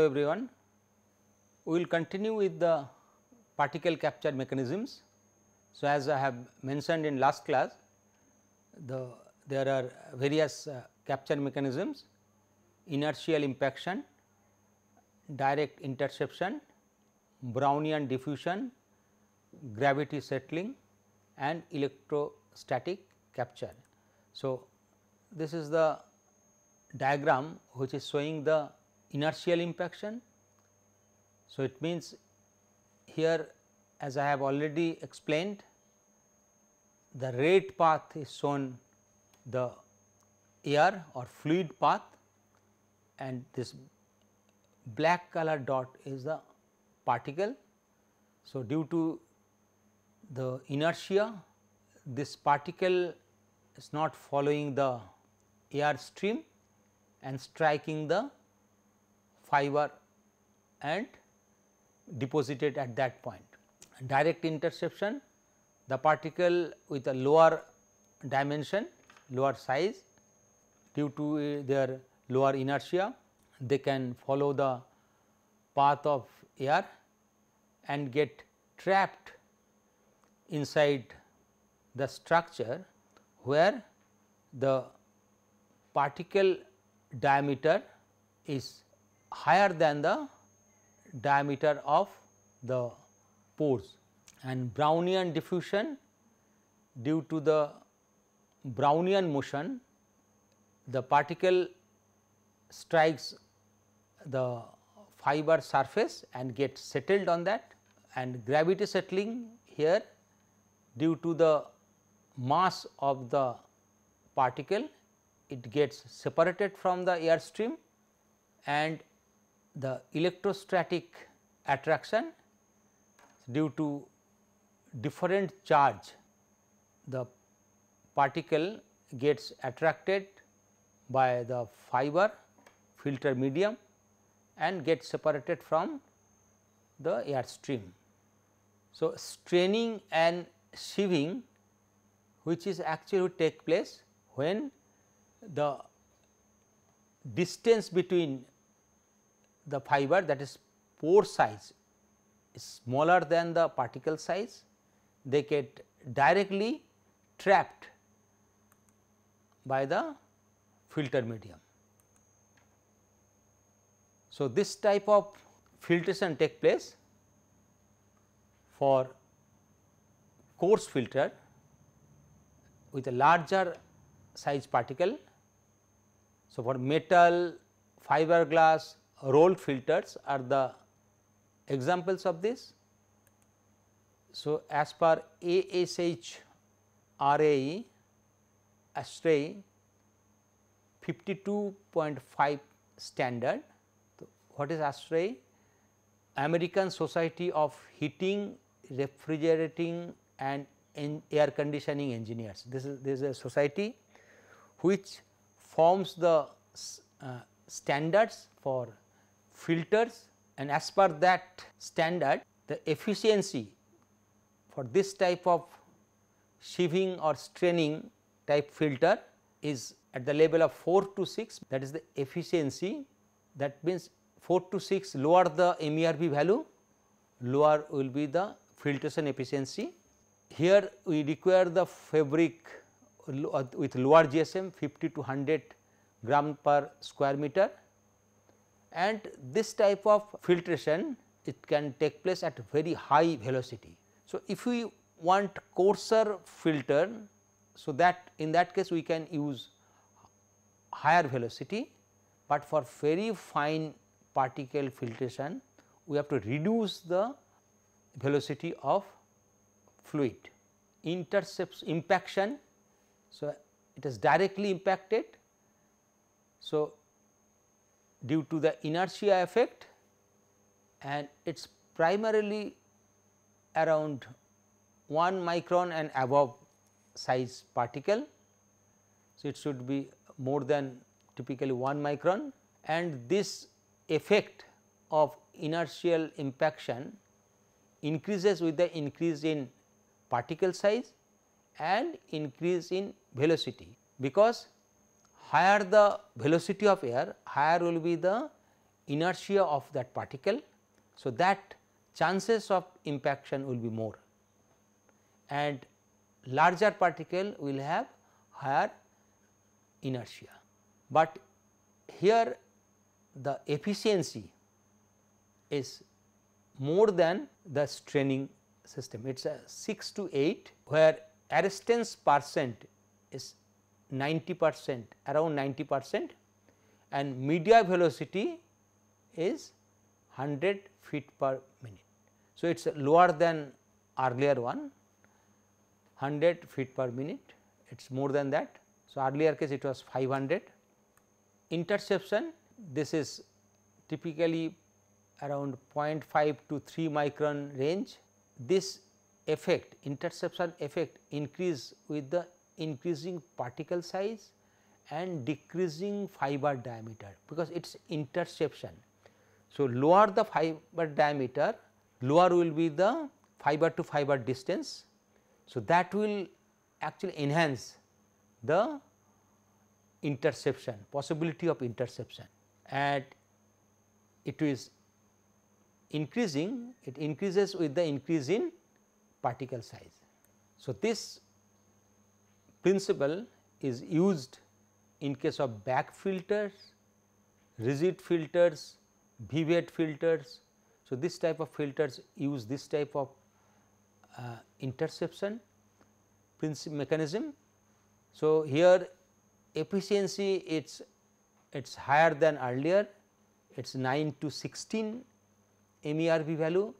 Hello everyone. We will continue with the particle capture mechanisms. So, as I have mentioned in last class, the there are various uh, capture mechanisms inertial impaction, direct interception, Brownian diffusion, gravity settling and electrostatic capture. So, this is the diagram which is showing the inertial impaction. So, it means here as I have already explained the rate path is shown the air or fluid path and this black color dot is the particle. So, due to the inertia this particle is not following the air stream and striking the fiber and deposited at that point. Direct interception the particle with a lower dimension lower size due to uh, their lower inertia they can follow the path of air and get trapped inside the structure where the particle diameter is higher than the diameter of the pores and Brownian diffusion due to the Brownian motion the particle strikes the fiber surface and gets settled on that and gravity settling here due to the mass of the particle it gets separated from the air stream and the electrostatic attraction due to different charge the particle gets attracted by the fiber filter medium and gets separated from the air stream. So, straining and sieving which is actually take place when the distance between the fiber that is pore size is smaller than the particle size, they get directly trapped by the filter medium. So, this type of filtration take place for coarse filter with a larger size particle. So, for metal, fiberglass, roll filters are the examples of this. So, as per ASH RAE ASHRAE 52.5 standard, so, what is ASHRAE? American Society of Heating, Refrigerating and Air Conditioning Engineers. This is, this is a society which forms the uh, standards for filters and as per that standard the efficiency for this type of sieving or straining type filter is at the level of 4 to 6 that is the efficiency that means 4 to 6 lower the MERV value lower will be the filtration efficiency. Here we require the fabric with lower GSM 50 to 100 gram per square meter and this type of filtration it can take place at very high velocity. So, if we want coarser filter, so that in that case we can use higher velocity, but for very fine particle filtration we have to reduce the velocity of fluid. Intercepts impaction, so it is directly impacted. So, due to the inertia effect and it is primarily around 1 micron and above size particle. So, it should be more than typically 1 micron and this effect of inertial impaction increases with the increase in particle size and increase in velocity because higher the velocity of air, higher will be the inertia of that particle. So, that chances of impaction will be more and larger particle will have higher inertia. But here the efficiency is more than the straining system. It is a 6 to 8 where arrestance percent is 90 percent around 90 percent and media velocity is 100 feet per minute. So, it is lower than earlier one 100 feet per minute it is more than that. So, earlier case it was 500 interception this is typically around 0.5 to 3 micron range this effect interception effect increase with the increasing particle size and decreasing fiber diameter because it is interception. So, lower the fiber diameter lower will be the fiber to fiber distance. So, that will actually enhance the interception possibility of interception and it is increasing it increases with the increase in particle size. So, this principle is used in case of back filters, rigid filters, vivet filters. So, this type of filters use this type of uh, interception mechanism. So, here efficiency it's it's higher than earlier it's 9 to 16 MERV value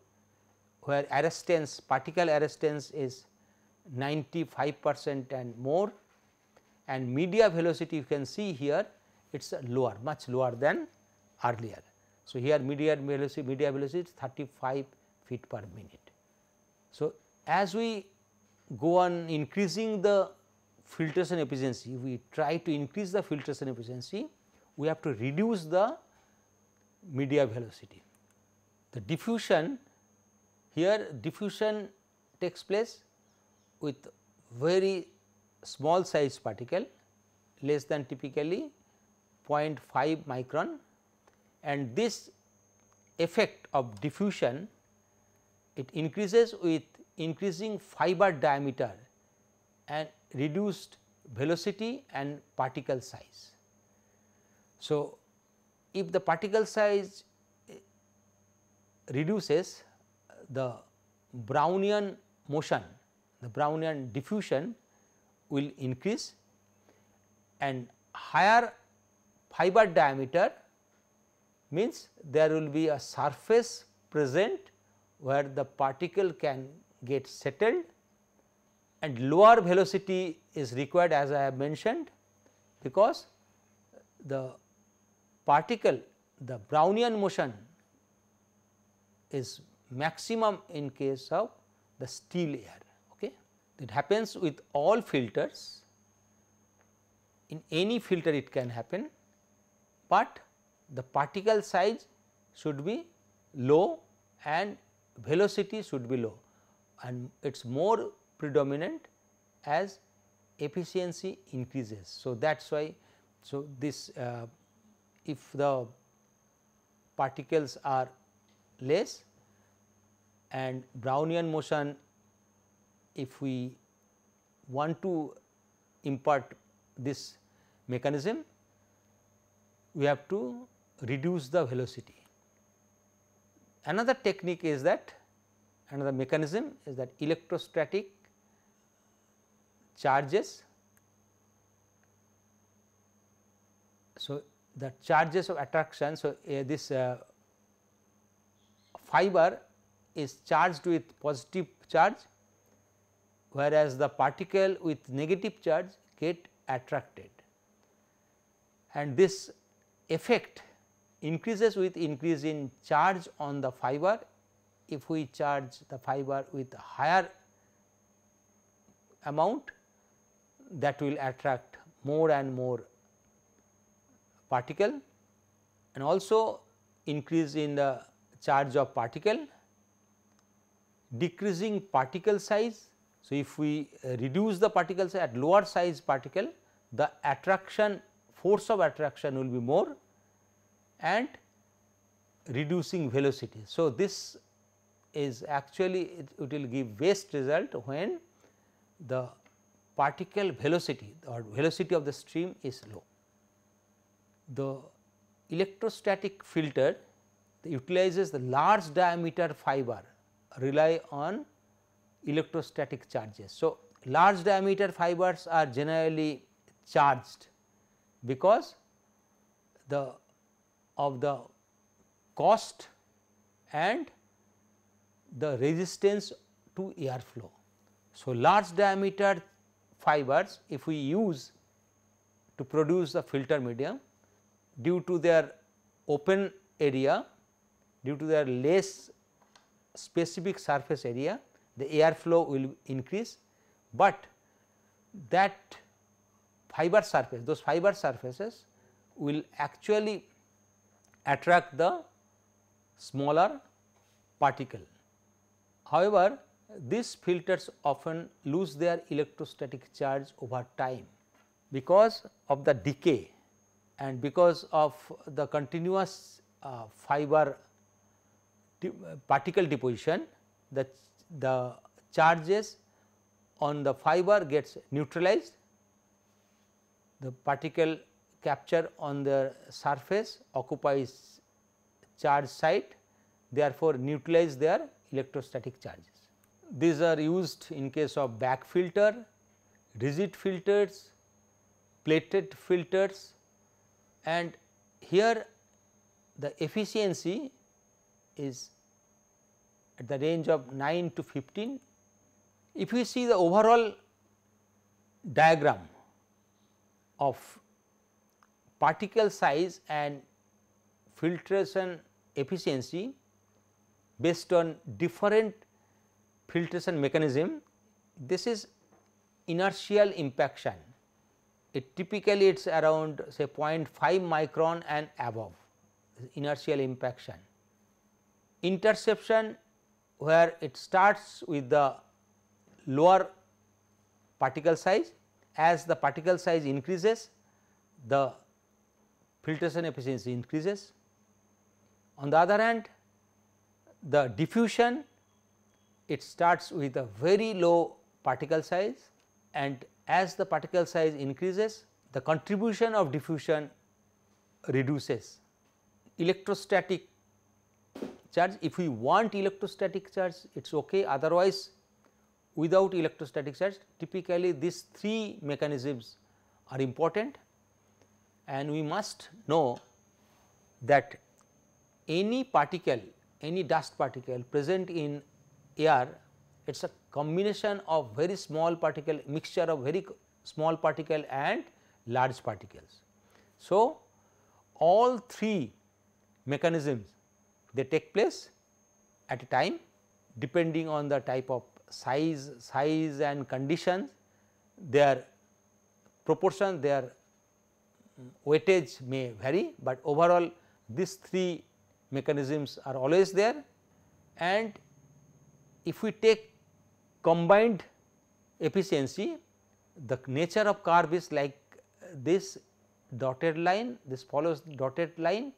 where arrestance particle arrestance is 95 percent and more and media velocity you can see here it is lower much lower than earlier. So, here media velocity media velocity is 35 feet per minute. So, as we go on increasing the filtration efficiency we try to increase the filtration efficiency we have to reduce the media velocity. The diffusion here diffusion takes place with very small size particle less than typically 0.5 micron and this effect of diffusion it increases with increasing fiber diameter and reduced velocity and particle size. So, if the particle size eh, reduces the Brownian motion the Brownian diffusion will increase and higher fiber diameter means there will be a surface present where the particle can get settled and lower velocity is required as I have mentioned because the particle the Brownian motion is maximum in case of the steel air. It happens with all filters, in any filter it can happen, but the particle size should be low and velocity should be low and it is more predominant as efficiency increases. So, that is why so this uh, if the particles are less and Brownian motion if we want to impart this mechanism, we have to reduce the velocity. Another technique is that another mechanism is that electrostatic charges. So, the charges of attraction. So, uh, this uh, fiber is charged with positive charge whereas the particle with negative charge get attracted and this effect increases with increase in charge on the fiber if we charge the fiber with higher amount that will attract more and more particle and also increase in the charge of particle, decreasing particle size so, if we uh, reduce the particles at lower size particle, the attraction force of attraction will be more and reducing velocity. So, this is actually it, it will give best result when the particle velocity or velocity of the stream is low. The electrostatic filter utilizes the large diameter fiber rely on electrostatic charges. So, large diameter fibers are generally charged because the of the cost and the resistance to air flow. So, large diameter fibers if we use to produce the filter medium due to their open area due to their less specific surface area the air flow will increase, but that fiber surface those fiber surfaces will actually attract the smaller particle. However, these filters often lose their electrostatic charge over time because of the decay and because of the continuous uh, fiber particle deposition the the charges on the fiber gets neutralized, the particle capture on the surface occupies charge site therefore, neutralize their electrostatic charges. These are used in case of back filter, rigid filters, plated filters and here the efficiency is at the range of 9 to 15. If we see the overall diagram of particle size and filtration efficiency based on different filtration mechanism, this is inertial impaction. It typically it is around say 0.5 micron and above inertial impaction. Interception where it starts with the lower particle size as the particle size increases the filtration efficiency increases. On the other hand the diffusion it starts with a very low particle size and as the particle size increases the contribution of diffusion reduces. Electrostatic charge. If we want electrostatic charge it is ok otherwise without electrostatic charge typically these three mechanisms are important and we must know that any particle any dust particle present in air it is a combination of very small particle mixture of very small particle and large particles. So, all three mechanisms they take place at a time depending on the type of size, size and conditions, their proportion, their weightage may vary, but overall these three mechanisms are always there. And if we take combined efficiency, the nature of curve is like this dotted line, this follows dotted line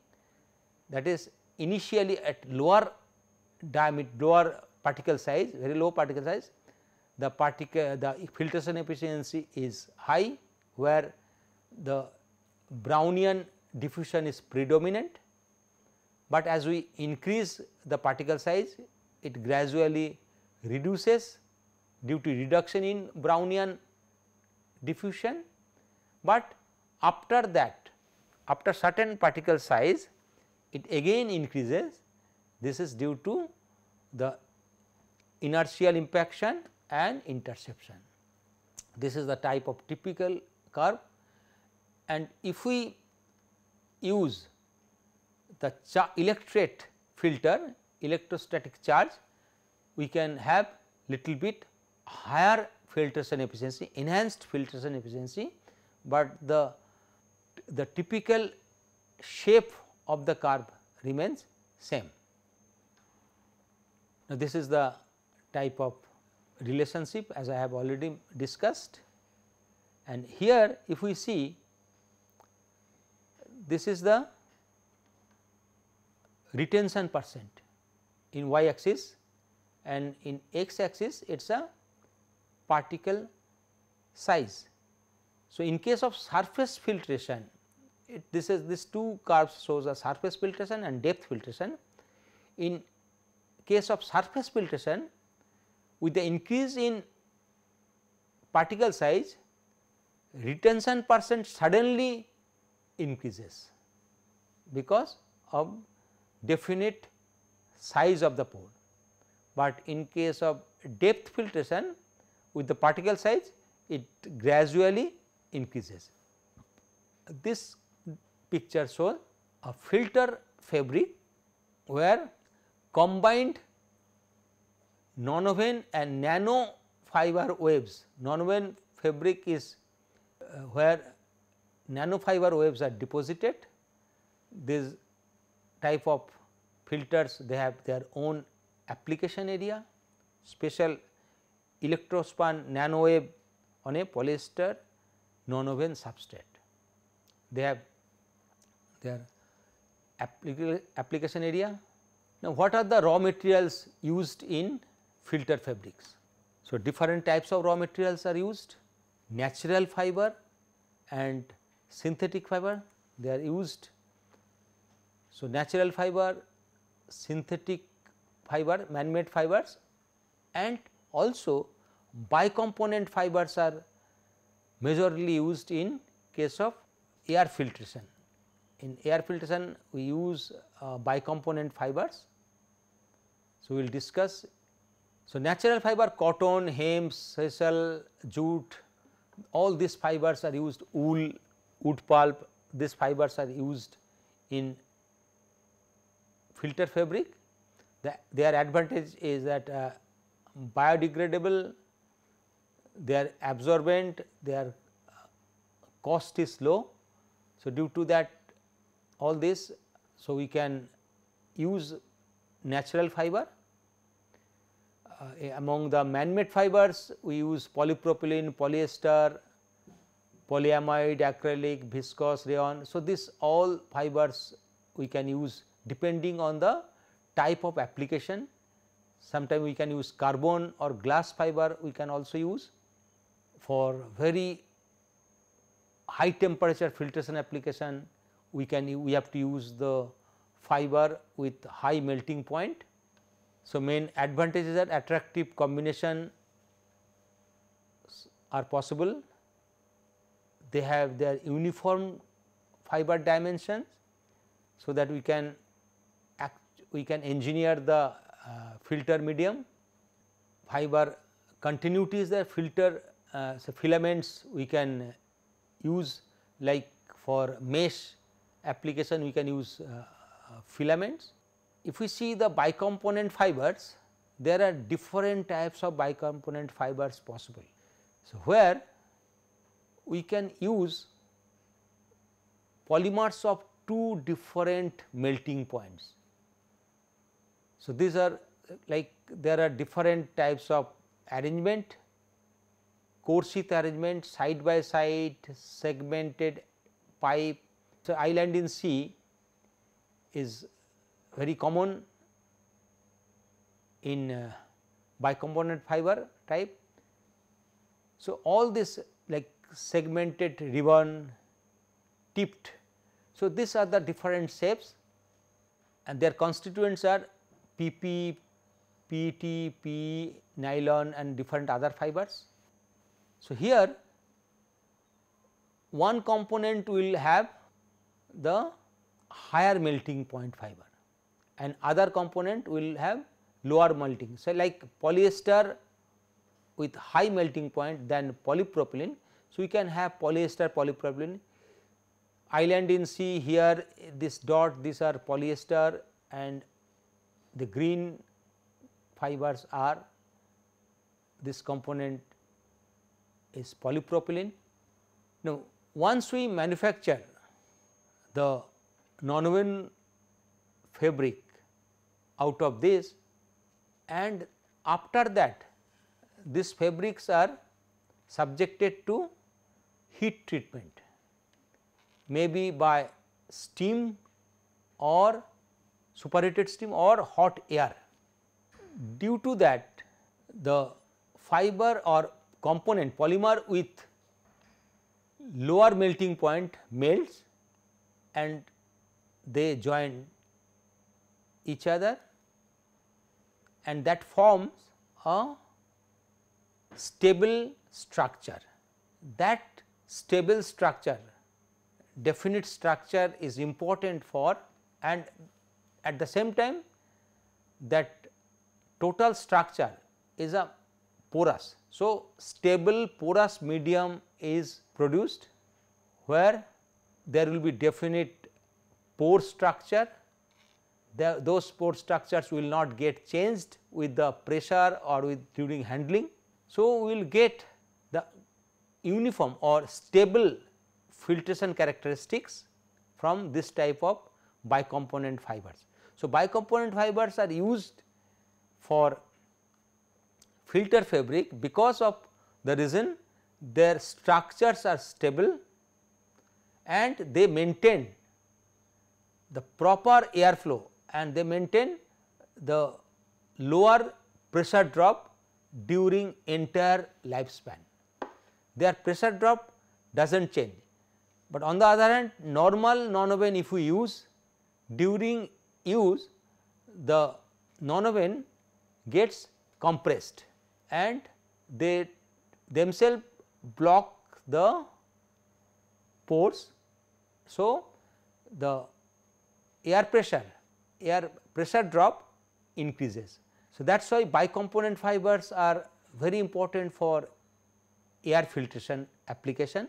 that is initially at lower diameter, lower particle size, very low particle size, the particle the filtration efficiency is high where the Brownian diffusion is predominant, but as we increase the particle size it gradually reduces due to reduction in Brownian diffusion, but after that after certain particle size it again increases this is due to the inertial impaction and interception. This is the type of typical curve and if we use the electrate filter electrostatic charge we can have little bit higher filtration efficiency enhanced filtration efficiency, but the the typical shape of the carb remains same. Now, this is the type of relationship as I have already discussed and here if we see this is the retention percent in y axis and in x axis it is a particle size. So, in case of surface filtration it, this is this two curves shows a surface filtration and depth filtration. In case of surface filtration with the increase in particle size retention percent suddenly increases because of definite size of the pore. But in case of depth filtration with the particle size it gradually increases. This picture shows a filter fabric where combined nonwoven and nano fiber waves. Nonwoven fabric is uh, where nano fiber waves are deposited. This type of filters they have their own application area, special electrospan nanowave on a polyester nonwoven substrate. They have their application area. Now, what are the raw materials used in filter fabrics? So, different types of raw materials are used natural fiber and synthetic fiber they are used. So, natural fiber, synthetic fiber, man-made fibers and also bicomponent fibers are majorly used in case of air filtration in air filtration we use uh, bicomponent fibers. So, we will discuss. So, natural fiber cotton, hemp, sisal, jute all these fibers are used wool, wood pulp these fibers are used in filter fabric. The, their advantage is that uh, biodegradable, they are absorbent, their uh, cost is low. So, due to that all this. So, we can use natural fiber uh, among the man-made fibers we use polypropylene, polyester, polyamide, acrylic, viscose, rayon. So, this all fibers we can use depending on the type of application. Sometimes we can use carbon or glass fiber we can also use for very high temperature filtration application, we can we have to use the fiber with high melting point. So, main advantage is that attractive combination are possible. They have their uniform fiber dimensions. So, that we can act, we can engineer the uh, filter medium fiber continuity is the filter uh, so filaments we can use like for mesh application we can use uh, filaments. If we see the bicomponent fibers, there are different types of bicomponent fibers possible. So, where we can use polymers of two different melting points. So, these are like there are different types of arrangement, core sheath arrangement, side by side, segmented pipe, so, island in sea is very common in uh, bicomponent fiber type. So, all this like segmented ribbon tipped. So, these are the different shapes and their constituents are PP, PT, PE, nylon and different other fibers. So, here one component will have the higher melting point fiber and other component will have lower melting. So, like polyester with high melting point than polypropylene. So, we can have polyester polypropylene island in sea here this dot these are polyester and the green fibers are this component is polypropylene. Now, once we manufacture the nonwoven fabric out of this and after that these fabrics are subjected to heat treatment maybe by steam or superheated steam or hot air. Due to that the fiber or component polymer with lower melting point melts and they join each other and that forms a stable structure. That stable structure definite structure is important for and at the same time that total structure is a porous. So, stable porous medium is produced where there will be definite pore structure. The, those pore structures will not get changed with the pressure or with during handling. So, we will get the uniform or stable filtration characteristics from this type of bicomponent fibers. So, bicomponent fibers are used for filter fabric because of the reason their structures are stable and they maintain the proper airflow and they maintain the lower pressure drop during entire lifespan. Their pressure drop does not change, but on the other hand normal non-oven, if we use during use the non-oven gets compressed and they themselves block the pores. So, the air pressure, air pressure drop increases. So, that is why bicomponent fibers are very important for air filtration application.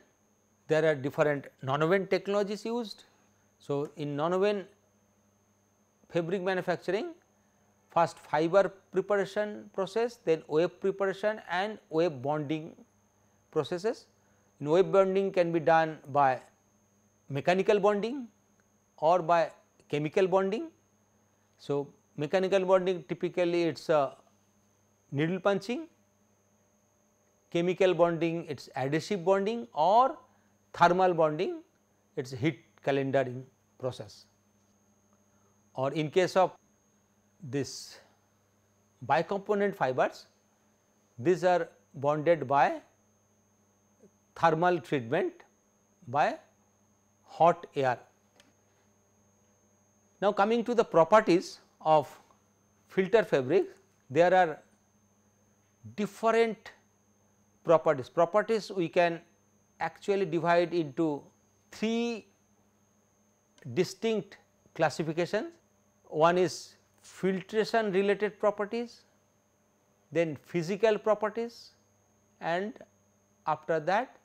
There are different nonwoven technologies used. So, in nonwoven fabric manufacturing first fiber preparation process then wave preparation and wave bonding processes. In bonding can be done by mechanical bonding or by chemical bonding. So, mechanical bonding typically it is a needle punching, chemical bonding it is adhesive bonding or thermal bonding it is heat calendering process. Or in case of this bicomponent fibers these are bonded by thermal treatment by hot air. Now, coming to the properties of filter fabric, there are different properties. Properties we can actually divide into three distinct classifications. One is filtration related properties, then physical properties and after that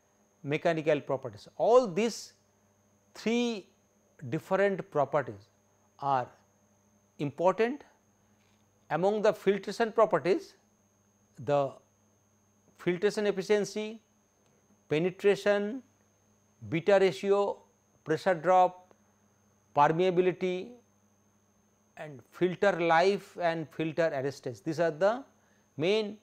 mechanical properties. All these three different properties are important. Among the filtration properties, the filtration efficiency, penetration, beta ratio, pressure drop, permeability and filter life and filter arrestance. These are the main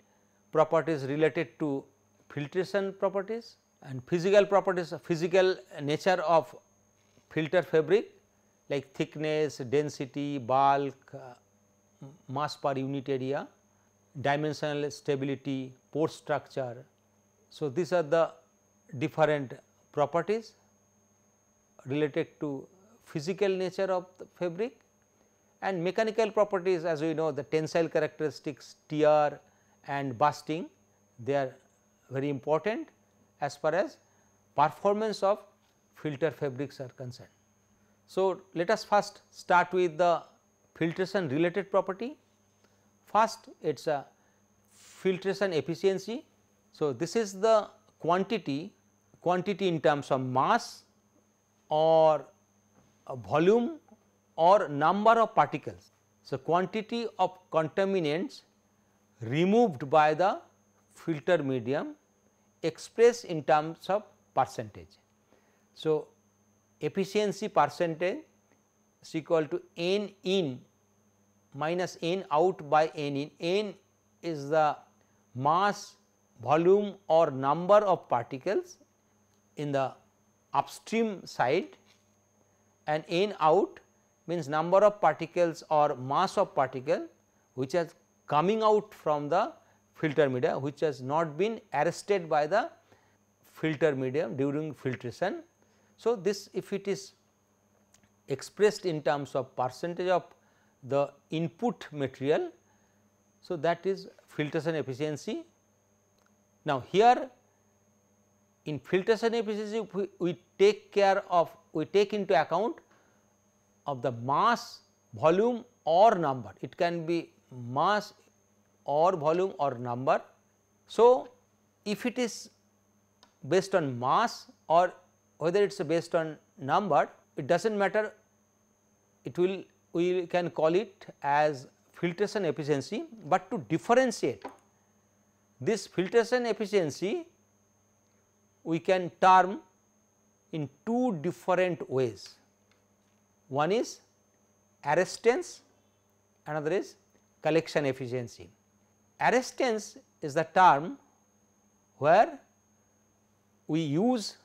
properties related to filtration properties and physical properties physical nature of filter fabric like thickness, density, bulk, uh, mass per unit area, dimensional stability, pore structure. So, these are the different properties related to physical nature of the fabric and mechanical properties as we know the tensile characteristics tear and bursting they are very important as far as performance of filter fabrics are concerned. So, let us first start with the filtration related property. First it is a filtration efficiency. So, this is the quantity quantity in terms of mass or volume or number of particles. So, quantity of contaminants removed by the filter medium expressed in terms of percentage. So, efficiency percentage is equal to n in minus n out by n in, n is the mass volume or number of particles in the upstream side and n out means number of particles or mass of particle which is coming out from the filter media which has not been arrested by the filter medium during filtration. So, this if it is expressed in terms of percentage of the input material. So, that is filtration efficiency. Now, here in filtration efficiency we, we take care of we take into account of the mass volume or number it can be mass or volume or number. So, if it is based on mass or whether it is based on number it does not matter it will we can call it as filtration efficiency, but to differentiate this filtration efficiency we can term in two different ways. One is arrestance, another is collection efficiency. Arrestance is the term where we use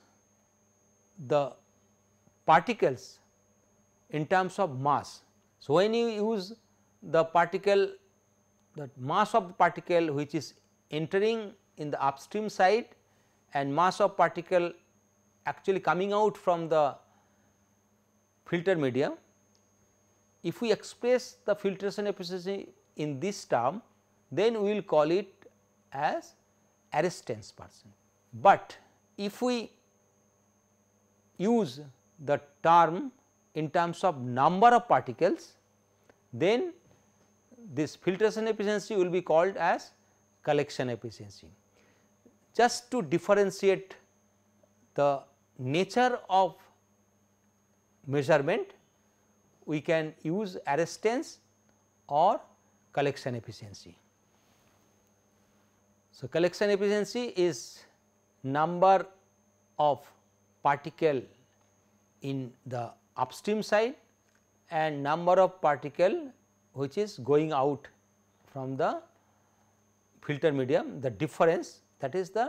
the particles in terms of mass. So, when you use the particle the mass of the particle which is entering in the upstream side and mass of particle actually coming out from the filter medium. If we express the filtration efficiency in this term, then we will call it as arrestance percent. But if we use the term in terms of number of particles, then this filtration efficiency will be called as collection efficiency. Just to differentiate the nature of measurement, we can use arrestance or collection efficiency. So, collection efficiency is number of particle in the upstream side and number of particle which is going out from the filter medium the difference that is the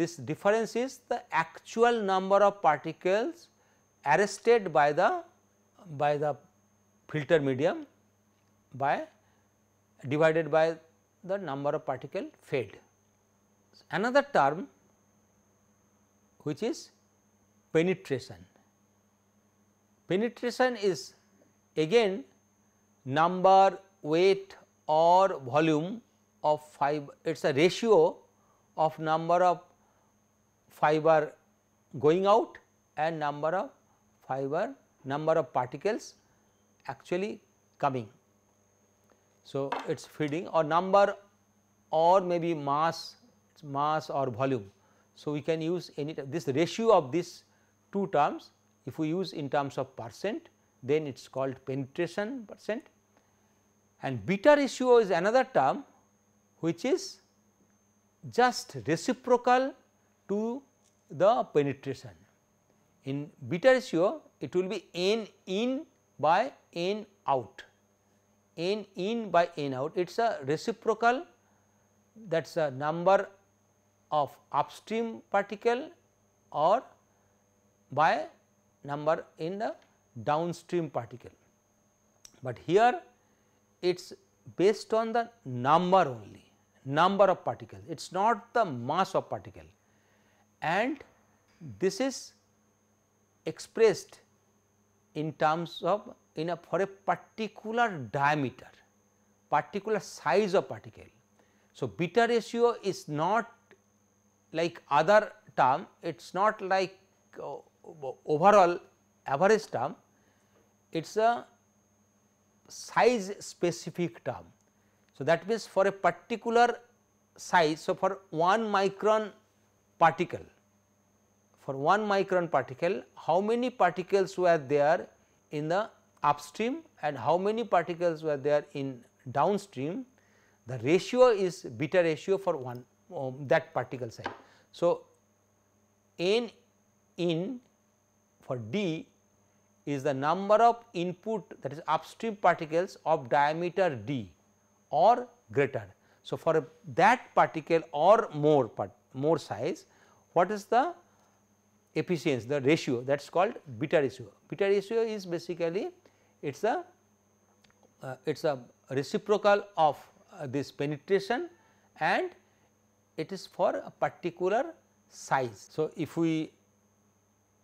this difference is the actual number of particles arrested by the by the filter medium by divided by the number of particle fed another term which is penetration. Penetration is again number, weight or volume of fiber, it is a ratio of number of fiber going out and number of fiber, number of particles actually coming. So, it is feeding or number or maybe mass mass or volume. So, we can use any this ratio of these two terms if we use in terms of percent then it is called penetration percent and beta ratio is another term which is just reciprocal to the penetration. In beta ratio it will be n in by n out, n in by n out it is a reciprocal that is a number of upstream particle or by number in the downstream particle. But here it is based on the number only number of particles it is not the mass of particle and this is expressed in terms of in a for a particular diameter particular size of particle. So, beta ratio is not like other term it is not like uh, overall average term it is a size specific term. So, that means for a particular size so for 1 micron particle for 1 micron particle how many particles were there in the upstream and how many particles were there in downstream the ratio is beta ratio for one um, that particle size. So, n in for d is the number of input that is upstream particles of diameter d or greater. So, for that particle or more part, more size what is the efficiency the ratio that is called beta ratio. Beta ratio is basically it is a uh, it is a reciprocal of uh, this penetration and it is for a particular size. So, if we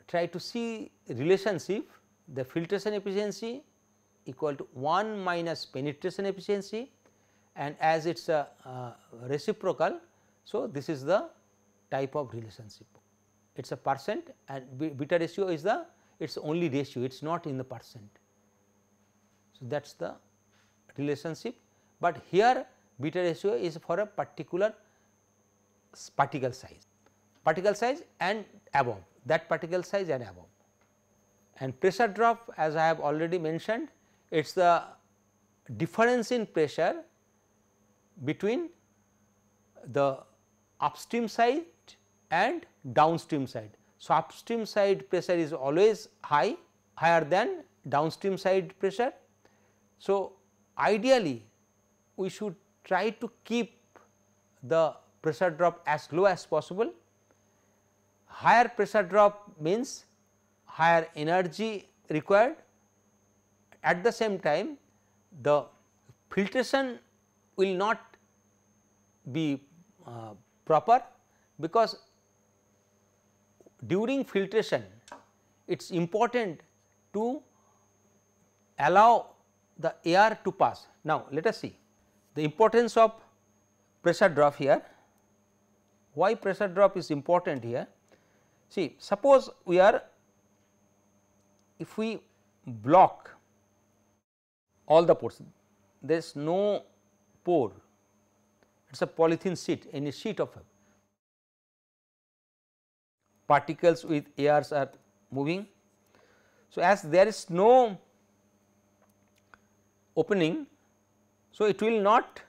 try to see relationship the filtration efficiency equal to 1 minus penetration efficiency and as it is a uh, reciprocal. So, this is the type of relationship it is a percent and beta ratio is the it is only ratio it is not in the percent. So, that is the relationship, but here beta ratio is for a particular particle size, particle size and above that particle size and above. And pressure drop as I have already mentioned it is the difference in pressure between the upstream side and downstream side. So, upstream side pressure is always high higher than downstream side pressure. So, ideally we should try to keep the pressure drop as low as possible. Higher pressure drop means higher energy required at the same time the filtration will not be uh, proper because during filtration it is important to allow the air to pass. Now, let us see the importance of pressure drop here. Why pressure drop is important here? See suppose we are if we block all the ports there is no pore it is a polythene sheet any sheet of particles with airs are moving. So, as there is no opening so it will not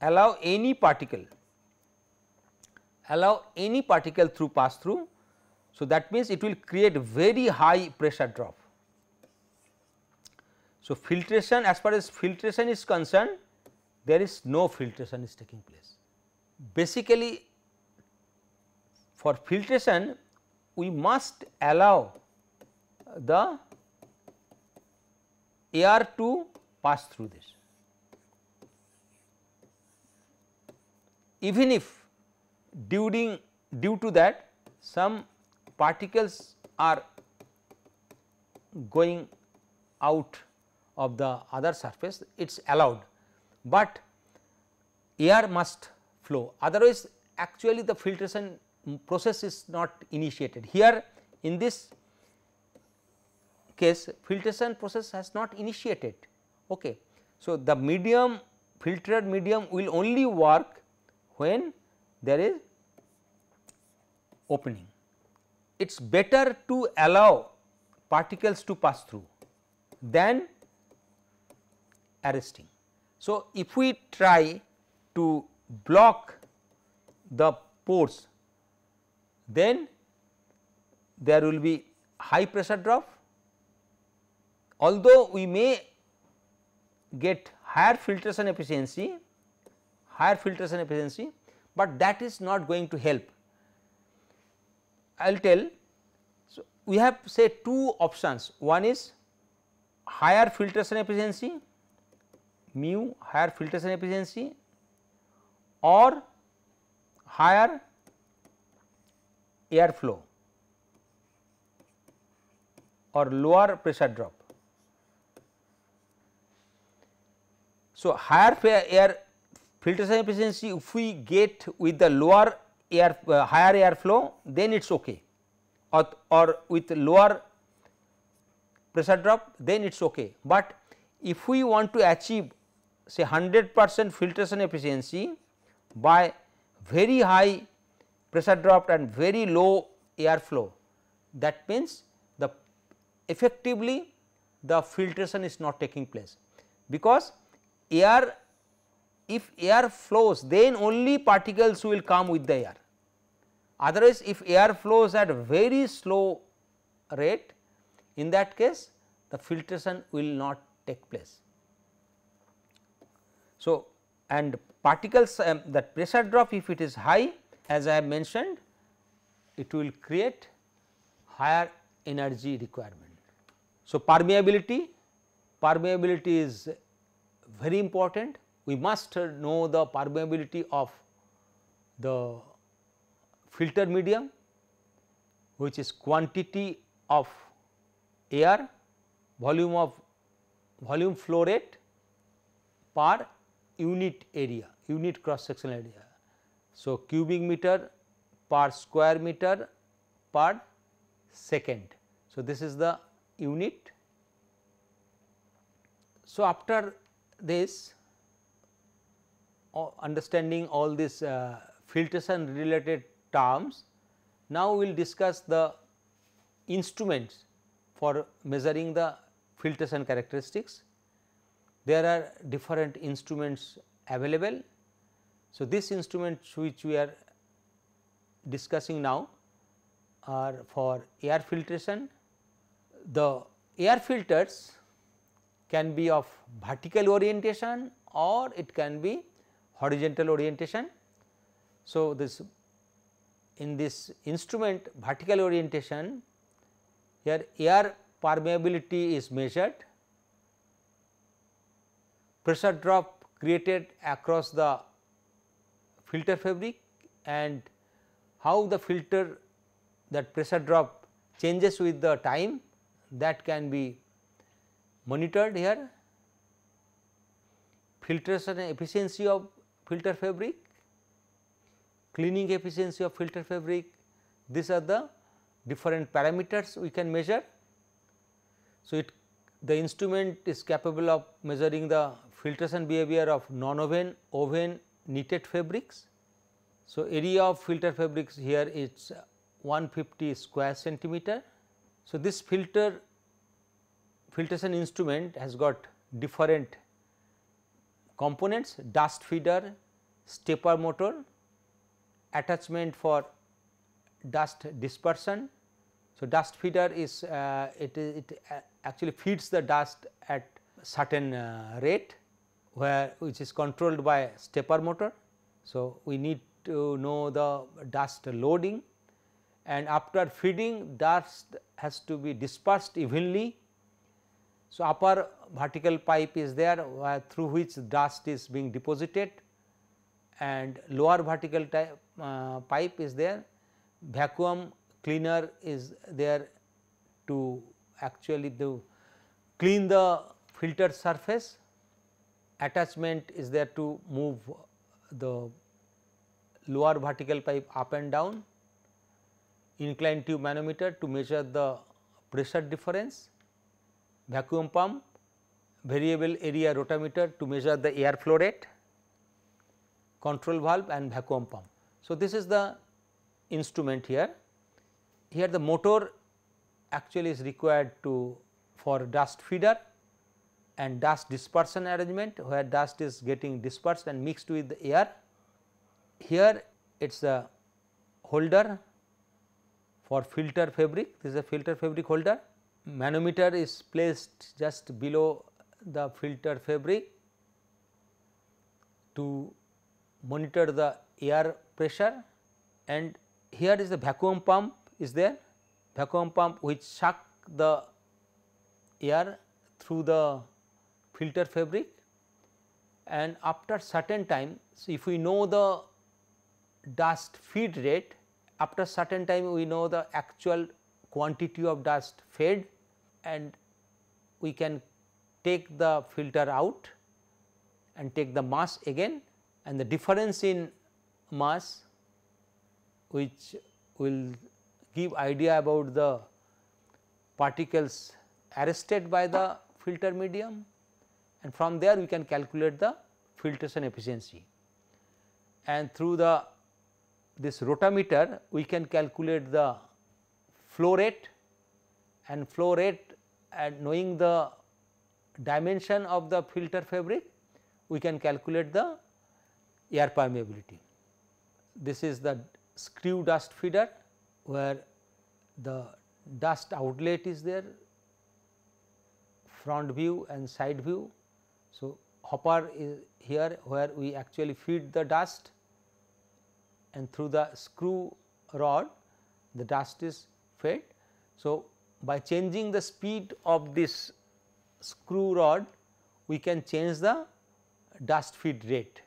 allow any particle allow any particle through pass through. So, that means it will create very high pressure drop. So, filtration as far as filtration is concerned there is no filtration is taking place. Basically for filtration we must allow the air to pass through this. Even if during due to that some particles are going out of the other surface it is allowed, but air must flow otherwise actually the filtration process is not initiated. Here in this case filtration process has not initiated. Okay. So, the medium filtered medium will only work when there is opening. It is better to allow particles to pass through than arresting. So, if we try to block the pores, then there will be high pressure drop. Although we may get higher filtration efficiency, higher filtration efficiency, but that is not going to help I will tell. So, we have say two options one is higher filtration efficiency mu higher filtration efficiency or higher air flow or lower pressure drop. So, higher air filtration efficiency if we get with the lower air uh, higher flow then it is ok or, or with lower pressure drop then it is ok. But if we want to achieve say 100 percent filtration efficiency by very high pressure drop and very low air flow, that means the effectively the filtration is not taking place because air if air flows then only particles will come with the air. Otherwise, if air flows at very slow rate in that case the filtration will not take place. So, and particles um, that pressure drop if it is high as I have mentioned it will create higher energy requirement. So, permeability, permeability is very important we must know the permeability of the filter medium which is quantity of air, volume of volume flow rate per unit area, unit cross sectional area. So, cubic meter per square meter per second. So, this is the unit. So, after this understanding all these uh, filtration related terms, now we will discuss the instruments for measuring the filtration characteristics. There are different instruments available. So, this instrument which we are discussing now are for air filtration. The air filters can be of vertical orientation or it can be horizontal orientation. So, this in this instrument vertical orientation here air permeability is measured, pressure drop created across the filter fabric and how the filter that pressure drop changes with the time that can be monitored here. Filtration efficiency of filter fabric, cleaning efficiency of filter fabric, these are the different parameters we can measure. So, it the instrument is capable of measuring the filtration behavior of non-oven, oven, knitted fabrics. So, area of filter fabrics here is 150 square centimeter. So, this filter filtration instrument has got different components dust feeder, stepper motor, attachment for dust dispersion. So, dust feeder is uh, it, it uh, actually feeds the dust at certain uh, rate where which is controlled by stepper motor. So, we need to know the dust loading and after feeding dust has to be dispersed evenly so, upper vertical pipe is there where uh, through which dust is being deposited and lower vertical type, uh, pipe is there vacuum cleaner is there to actually do clean the filter surface attachment is there to move the lower vertical pipe up and down inclined tube manometer to measure the pressure difference vacuum pump, variable area rotameter to measure the air flow rate, control valve and vacuum pump. So, this is the instrument here. Here the motor actually is required to for dust feeder and dust dispersion arrangement where dust is getting dispersed and mixed with the air. Here it is a holder for filter fabric, this is a filter fabric holder manometer is placed just below the filter fabric to monitor the air pressure and here is the vacuum pump is there vacuum pump which suck the air through the filter fabric and after certain time so if we know the dust feed rate after certain time we know the actual quantity of dust fed and we can take the filter out and take the mass again and the difference in mass which will give idea about the particles arrested by the filter medium and from there we can calculate the filtration efficiency. And through the this rotameter we can calculate the flow rate and flow rate and knowing the dimension of the filter fabric, we can calculate the air permeability. This is the screw dust feeder where the dust outlet is there, front view and side view. So, hopper is here where we actually feed the dust and through the screw rod the dust is fed. So, by changing the speed of this screw rod we can change the dust feed rate.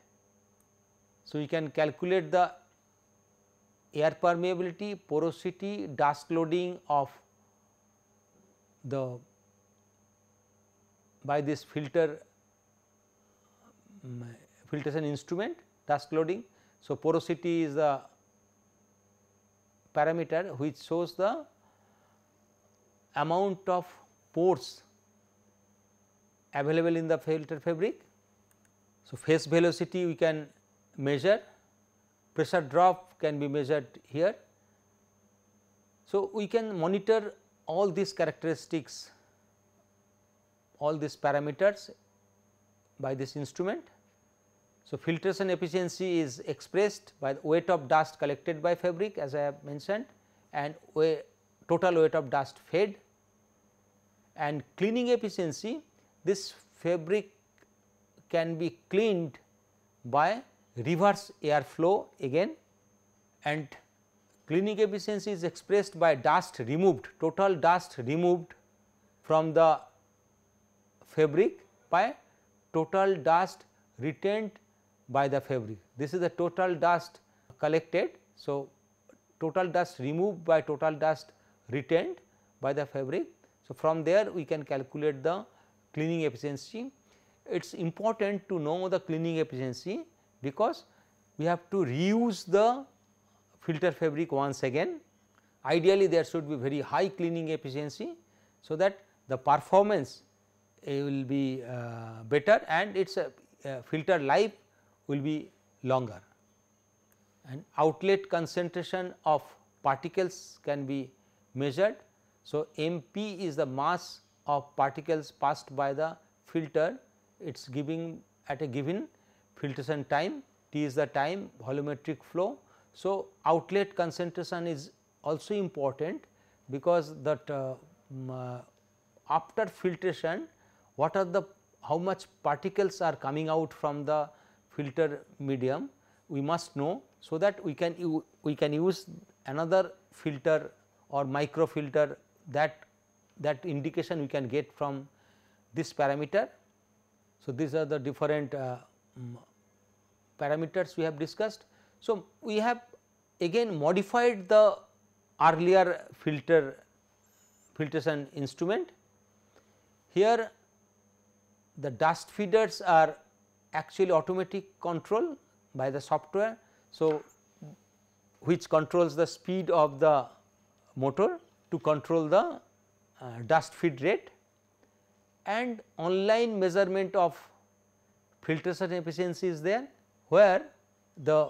So, we can calculate the air permeability, porosity, dust loading of the by this filter um, filtration instrument dust loading. So, porosity is the parameter which shows the amount of pores available in the filter fabric. So, phase velocity we can measure, pressure drop can be measured here. So, we can monitor all these characteristics, all these parameters by this instrument. So, filtration efficiency is expressed by the weight of dust collected by fabric as I have mentioned and total weight of dust fed and cleaning efficiency this fabric can be cleaned by reverse air flow again and cleaning efficiency is expressed by dust removed total dust removed from the fabric by total dust retained by the fabric. This is the total dust collected. So, total dust removed by total dust retained by the fabric. So, from there we can calculate the cleaning efficiency. It is important to know the cleaning efficiency because we have to reuse the filter fabric once again. Ideally there should be very high cleaning efficiency, so that the performance eh, will be uh, better and its a, filter life will be longer and outlet concentration of particles can be measured. So, MP is the mass of particles passed by the filter, it is giving at a given filtration time, T is the time volumetric flow. So, outlet concentration is also important because that uh, um, after filtration what are the how much particles are coming out from the filter medium we must know. So, that we can we can use another filter or filter that that indication we can get from this parameter. So, these are the different uh, parameters we have discussed. So, we have again modified the earlier filter filtration instrument. Here the dust feeders are actually automatic control by the software. So, which controls the speed of the motor to control the uh, dust feed rate and online measurement of filtration efficiency is there where the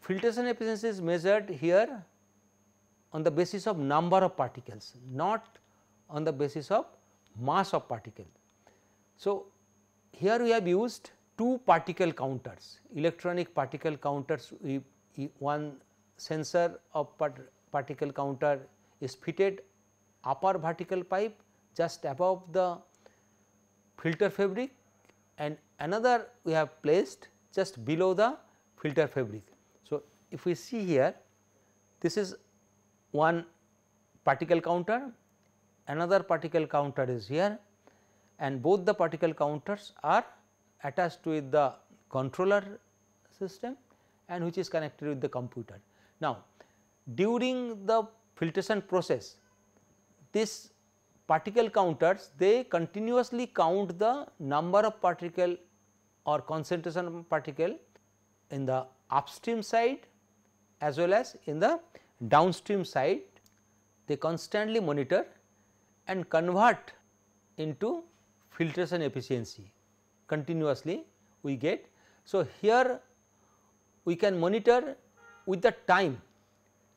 filtration efficiency is measured here on the basis of number of particles not on the basis of mass of particle. So, here we have used two particle counters electronic particle counters we, one sensor of part particle counter is fitted upper vertical pipe just above the filter fabric and another we have placed just below the filter fabric. So, if we see here this is one particle counter, another particle counter is here and both the particle counters are attached with the controller system and which is connected with the computer. Now, during the filtration process this particle counters they continuously count the number of particle or concentration of particle in the upstream side as well as in the downstream side they constantly monitor and convert into filtration efficiency continuously we get. So, here we can monitor with the time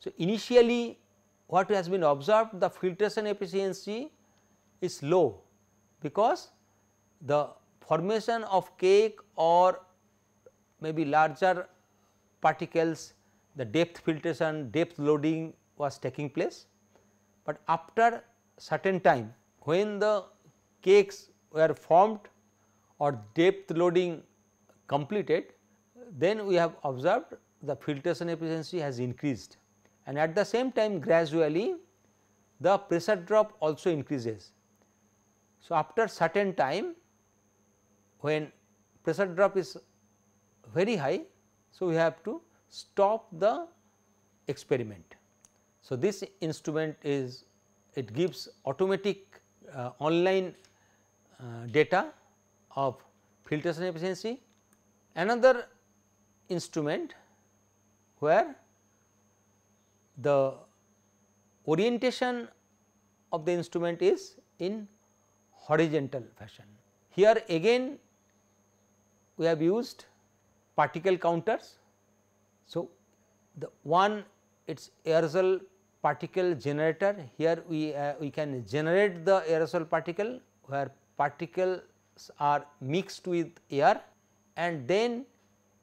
so, initially what has been observed the filtration efficiency is low because the formation of cake or maybe larger particles the depth filtration depth loading was taking place. But after certain time when the cakes were formed or depth loading completed then we have observed the filtration efficiency has increased and at the same time gradually the pressure drop also increases. So, after certain time when pressure drop is very high, so we have to stop the experiment. So, this instrument is it gives automatic uh, online uh, data of filtration efficiency. Another instrument where the orientation of the instrument is in horizontal fashion. Here again we have used particle counters. So, the one it is aerosol particle generator here we, uh, we can generate the aerosol particle where particles are mixed with air and then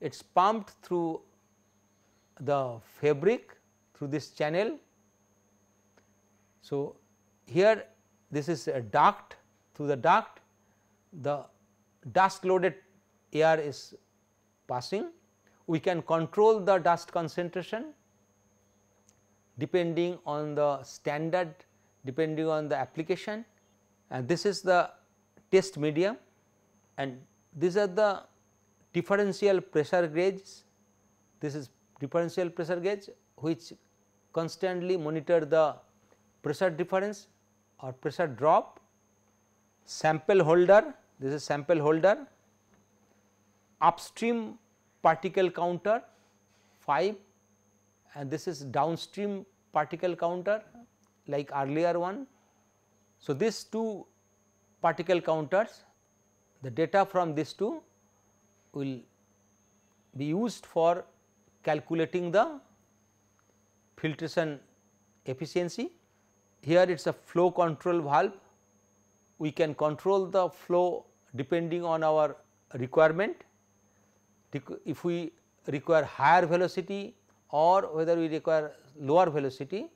it is pumped through the fabric through this channel. So, here this is a uh, duct through the duct the dust loaded air is passing. We can control the dust concentration depending on the standard depending on the application and this is the test medium and these are the differential pressure gauges. This is differential pressure gauge which constantly monitor the pressure difference or pressure drop, sample holder, this is sample holder, upstream particle counter 5 and this is downstream particle counter like earlier one. So, these two particle counters the data from these two will be used for calculating the filtration efficiency. Here it is a flow control valve, we can control the flow depending on our requirement. If we require higher velocity or whether we require lower velocity.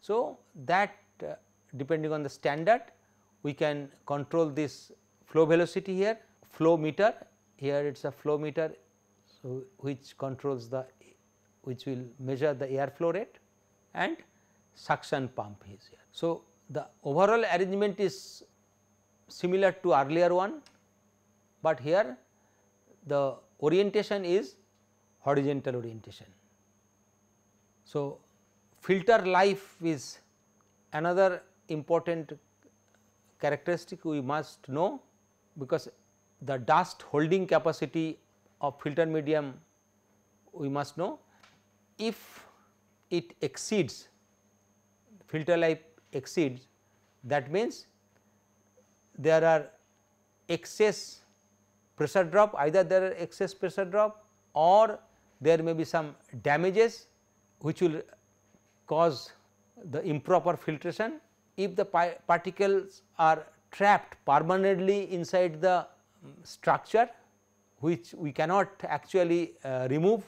So, that uh, depending on the standard we can control this flow velocity here, flow meter here it is a flow meter. So, which controls the which will measure the air flow rate and suction pump is here. So, the overall arrangement is similar to earlier one, but here the orientation is horizontal orientation. So, filter life is another important characteristic we must know because the dust holding capacity of filter medium we must know. If it exceeds filter life exceeds that means there are excess pressure drop either there are excess pressure drop or there may be some damages which will cause the improper filtration. If the particles are trapped permanently inside the mm, structure which we cannot actually uh, remove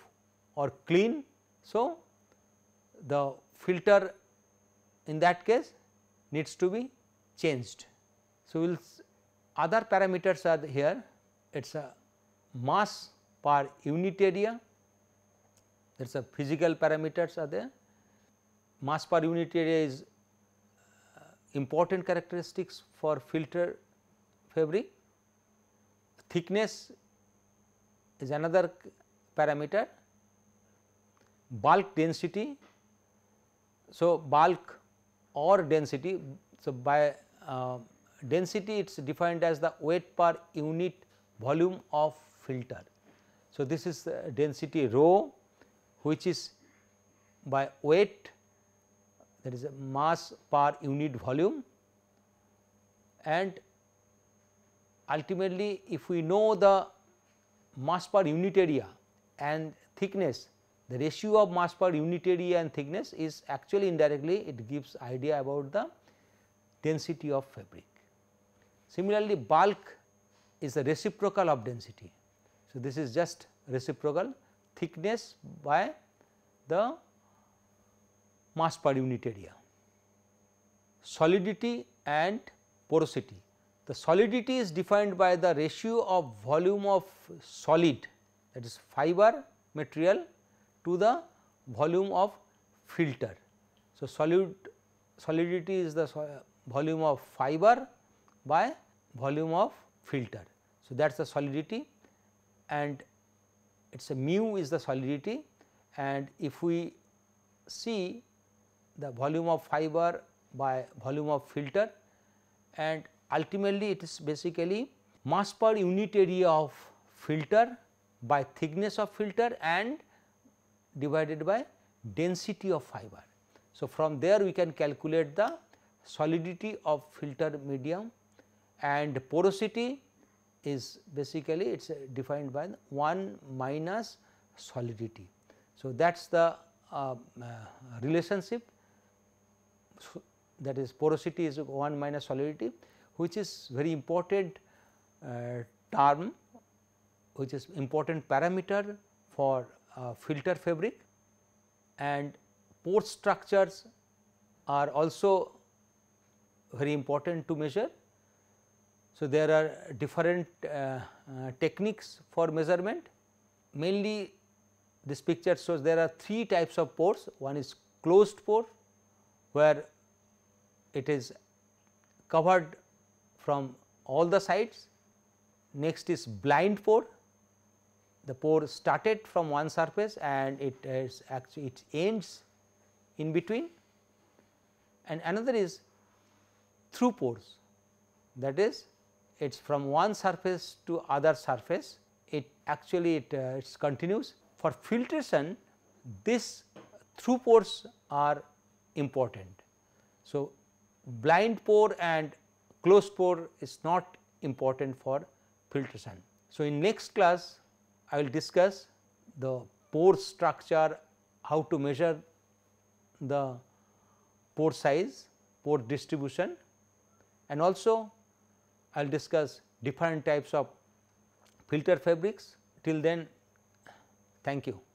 or clean. So, the filter in that case needs to be changed. So, we will other parameters are here it is a mass per unit area There's a physical parameters are there. Mass per unit area is uh, important characteristics for filter fabric. Thickness is another parameter, bulk density so, bulk or density. So, by uh, density it is defined as the weight per unit volume of filter. So, this is density rho which is by weight that is mass per unit volume and ultimately if we know the mass per unit area and thickness the ratio of mass per unit area and thickness is actually indirectly it gives idea about the density of fabric. Similarly, bulk is the reciprocal of density. So, this is just reciprocal thickness by the mass per unit area. Solidity and porosity. The solidity is defined by the ratio of volume of solid that is fiber material to the volume of filter. So, solid solidity is the volume of fiber by volume of filter. So, that is the solidity and it is a mu is the solidity and if we see the volume of fiber by volume of filter and ultimately it is basically mass per unit area of filter by thickness of filter and divided by density of fiber. So, from there we can calculate the solidity of filter medium and porosity is basically it is uh, defined by 1 minus solidity. So, that is the uh, uh, relationship so, that is porosity is 1 minus solidity which is very important uh, term which is important parameter for uh, filter fabric and pore structures are also very important to measure. So, there are different uh, uh, techniques for measurement mainly this picture shows there are three types of pores one is closed pore where it is covered from all the sides next is blind pore the pore started from one surface and it is actually it ends in between and another is through pores that is it is from one surface to other surface it actually it, uh, it continues. For filtration this through pores are important. So, blind pore and closed pore is not important for filtration. So, in next class I will discuss the pore structure, how to measure the pore size, pore distribution and also I will discuss different types of filter fabrics. Till then, thank you.